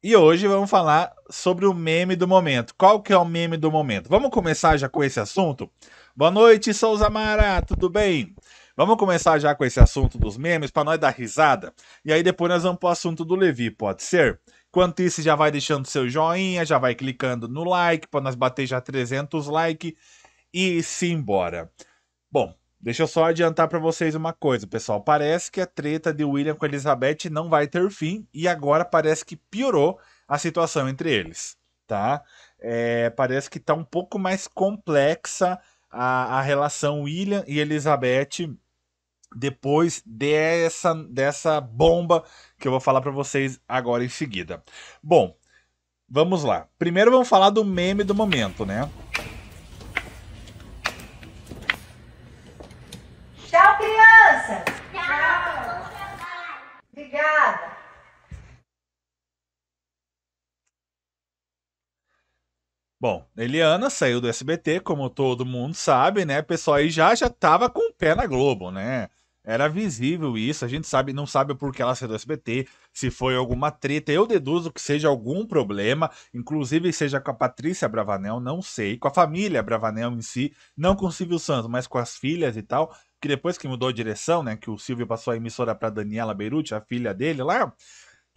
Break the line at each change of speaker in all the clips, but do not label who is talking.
E hoje vamos falar sobre o meme do momento. Qual que é o meme do momento? Vamos começar já com esse assunto? Boa noite, Souza Mara, tudo bem? Vamos começar já com esse assunto dos memes para nós dar risada. E aí depois nós vamos para o assunto do Levi, pode ser? Enquanto isso, já vai deixando seu joinha, já vai clicando no like para nós bater já 300 like e se embora. Bom, Deixa eu só adiantar para vocês uma coisa, pessoal. Parece que a treta de William com Elizabeth não vai ter fim e agora parece que piorou a situação entre eles, tá? É, parece que está um pouco mais complexa a, a relação William e Elizabeth depois dessa, dessa bomba que eu vou falar para vocês agora em seguida. Bom, vamos lá. Primeiro vamos falar do meme do momento, né? Bom, Eliana saiu do SBT, como todo mundo sabe, né, pessoal? aí já já tava com o pé na Globo, né? Era visível isso, a gente sabe, não sabe por que ela saiu do SBT, se foi alguma treta. Eu deduzo que seja algum problema, inclusive seja com a Patrícia Bravanel, não sei, com a família Bravanel em si, não com o Silvio Santos, mas com as filhas e tal. Que depois que mudou a direção, né, que o Silvio passou a emissora para Daniela Beirute, a filha dele lá,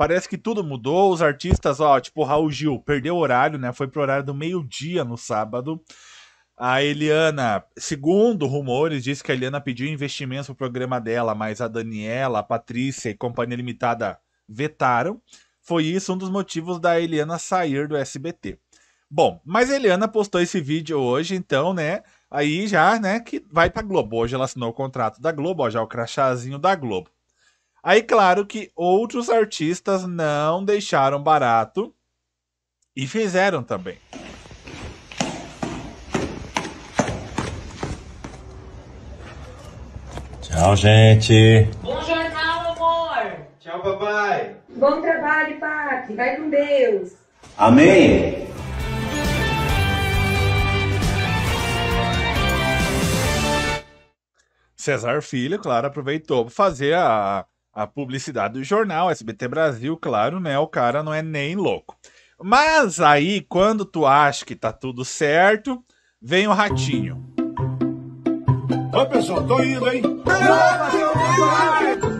Parece que tudo mudou, os artistas, ó, tipo, Raul Gil perdeu o horário, né? Foi pro horário do meio-dia no sábado. A Eliana, segundo rumores, disse que a Eliana pediu investimentos pro programa dela, mas a Daniela, a Patrícia e Companhia Limitada vetaram. Foi isso um dos motivos da Eliana sair do SBT. Bom, mas a Eliana postou esse vídeo hoje, então, né? Aí já, né, que vai pra Globo. Hoje ela assinou o contrato da Globo, ó, já o crachazinho da Globo. Aí, claro que outros artistas não deixaram barato e fizeram também.
Tchau, gente. Bom jornal, amor. Tchau, papai. Bom trabalho, Pac. Vai com Deus. Amém.
César Filho, claro, aproveitou para fazer a, a publicidade do jornal, SBT Brasil, claro, né? O cara não é nem louco. Mas aí, quando tu acha que tá tudo certo, vem o ratinho. Ô pessoal, tô indo, hein?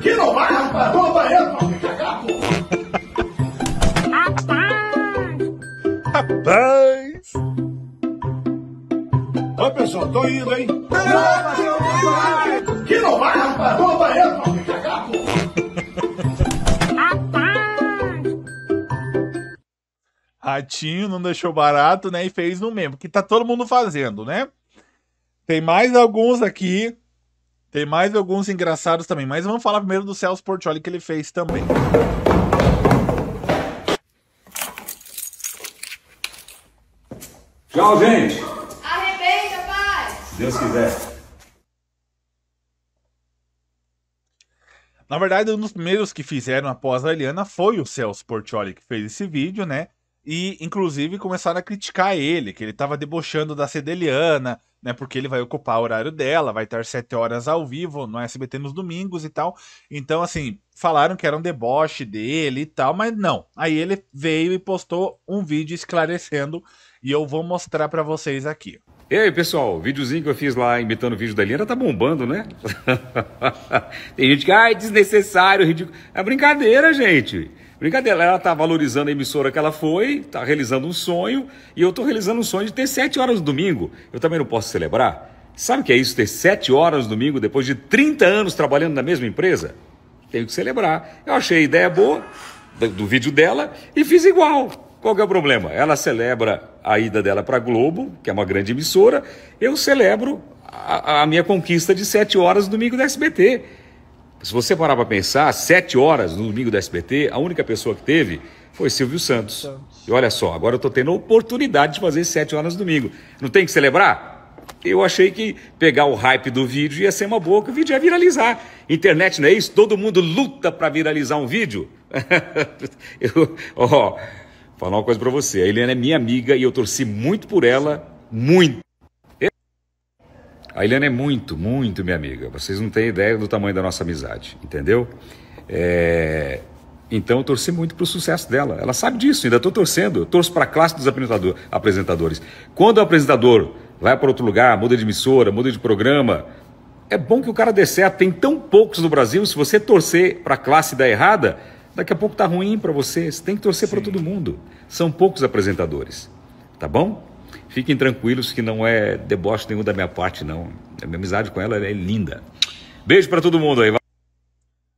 Que não vai, rapaz! Vamos ao banheiro pra me Rapaz! Ô pessoal, tô indo, hein? Que não vai, rapaz! Vamos Ratinho não deixou barato, né? E fez no mesmo, que tá todo mundo fazendo, né? Tem mais alguns aqui. Tem mais alguns engraçados também. Mas vamos falar primeiro do Celso Portioli que ele fez também.
Tchau, gente! Arrebenta, pai! Se Deus quiser.
Na verdade, um dos primeiros que fizeram após a Eliana foi o Celso Portioli que fez esse vídeo, né? e inclusive começaram a criticar ele, que ele estava debochando da Cedeliana, né, porque ele vai ocupar o horário dela, vai estar sete horas ao vivo no SBT nos domingos e tal. Então, assim, falaram que era um deboche dele e tal, mas não. Aí ele veio e postou um vídeo esclarecendo e eu vou mostrar
para vocês aqui. E aí, pessoal, o videozinho que eu fiz lá imitando o vídeo da Liana tá bombando, né? Tem gente que, ah, é desnecessário, ridículo. É brincadeira, gente. Brincadeira, ela está valorizando a emissora que ela foi, está realizando um sonho, e eu estou realizando um sonho de ter sete horas no domingo. Eu também não posso celebrar? Sabe o que é isso, ter sete horas no domingo depois de 30 anos trabalhando na mesma empresa? Tenho que celebrar. Eu achei a ideia boa do, do vídeo dela e fiz igual. Qual é o problema? Ela celebra a ida dela para a Globo, que é uma grande emissora, eu celebro a, a minha conquista de sete horas no domingo da SBT. Se você parar para pensar, sete horas no domingo do SBT, a única pessoa que teve foi Silvio Santos. Santos. E olha só, agora eu estou tendo a oportunidade de fazer sete horas no domingo. Não tem que celebrar? Eu achei que pegar o hype do vídeo ia ser uma boa, que o vídeo ia viralizar. Internet não é isso? Todo mundo luta para viralizar um vídeo. eu, ó, falar uma coisa para você. A Helena é minha amiga e eu torci muito por ela, muito. A Eliana é muito, muito minha amiga. Vocês não têm ideia do tamanho da nossa amizade, entendeu? É... Então eu torci muito para o sucesso dela. Ela sabe disso, ainda estou torcendo. Eu torço para a classe dos apresentador, apresentadores. Quando o apresentador vai para outro lugar, muda de emissora, muda de programa, é bom que o cara dê certo. Tem tão poucos no Brasil, se você torcer para a classe dar errada, daqui a pouco tá ruim para você. Você tem que torcer para todo mundo. São poucos apresentadores, tá bom? Fiquem tranquilos que não é deboche nenhum da minha parte, não. A minha amizade com ela é linda. Beijo para todo mundo aí.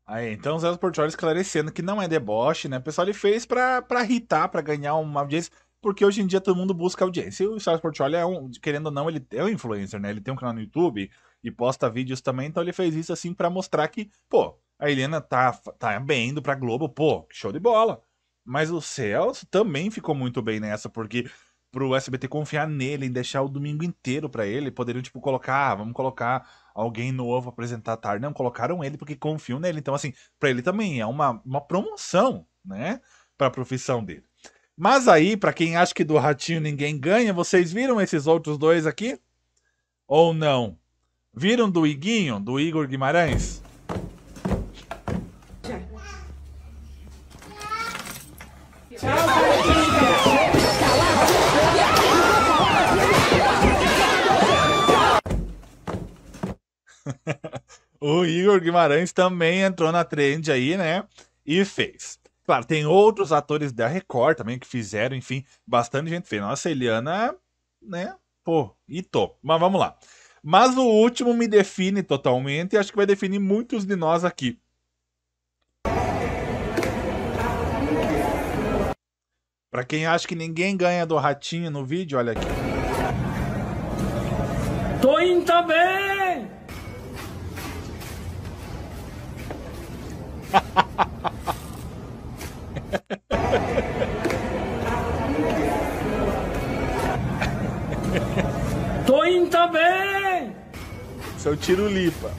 Aí, então, Zé Portioli esclarecendo que não é deboche, né? O pessoal ele fez para irritar, para ganhar uma audiência, porque hoje em dia todo mundo busca audiência. E o Zé Portioli é um, querendo ou não, ele é um influencer, né? Ele tem um canal no YouTube e posta vídeos também, então ele fez isso assim para mostrar que, pô, a Helena tá, tá bem indo pra Globo, pô, show de bola. Mas o Celso também ficou muito bem nessa, porque pro SBT confiar nele e deixar o domingo inteiro para ele. Poderiam, tipo, colocar, ah, vamos colocar alguém novo apresentar tarde. Não, colocaram ele porque confiam nele. Então, assim, para ele também é uma, uma promoção, né? Pra profissão dele. Mas aí, para quem acha que do ratinho ninguém ganha, vocês viram esses outros dois aqui? Ou não? Viram do Iguinho, do Igor Guimarães? Tchau, O Igor Guimarães também entrou na trend aí, né? E fez. Claro, tem outros atores da Record também que fizeram, enfim, bastante gente fez. Nossa, Eliana, né? Pô, e tô. Mas vamos lá. Mas o último me define totalmente e acho que vai definir muitos de nós aqui. Para quem acha que ninguém ganha do ratinho no vídeo, olha aqui.
Tô indo também! Tô indo também!
Seu é tiro lipa.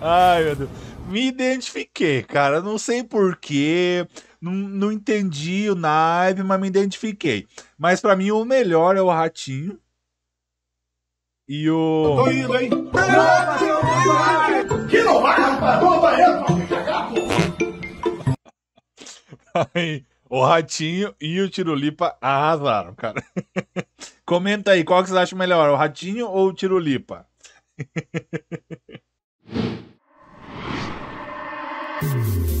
Ai, meu Deus. Me identifiquei, cara. Não sei porquê. Não, não entendi o naive, mas me identifiquei. Mas para mim o melhor é o ratinho. E o. Eu tô indo, hein? Que não vai, rapaz? Vou ao banheiro, pode cagar, pô. Aí, o Ratinho e o Tirulipa arrasaram, cara. Comenta aí, qual que vocês acham melhor, o Ratinho ou o Tirulipa?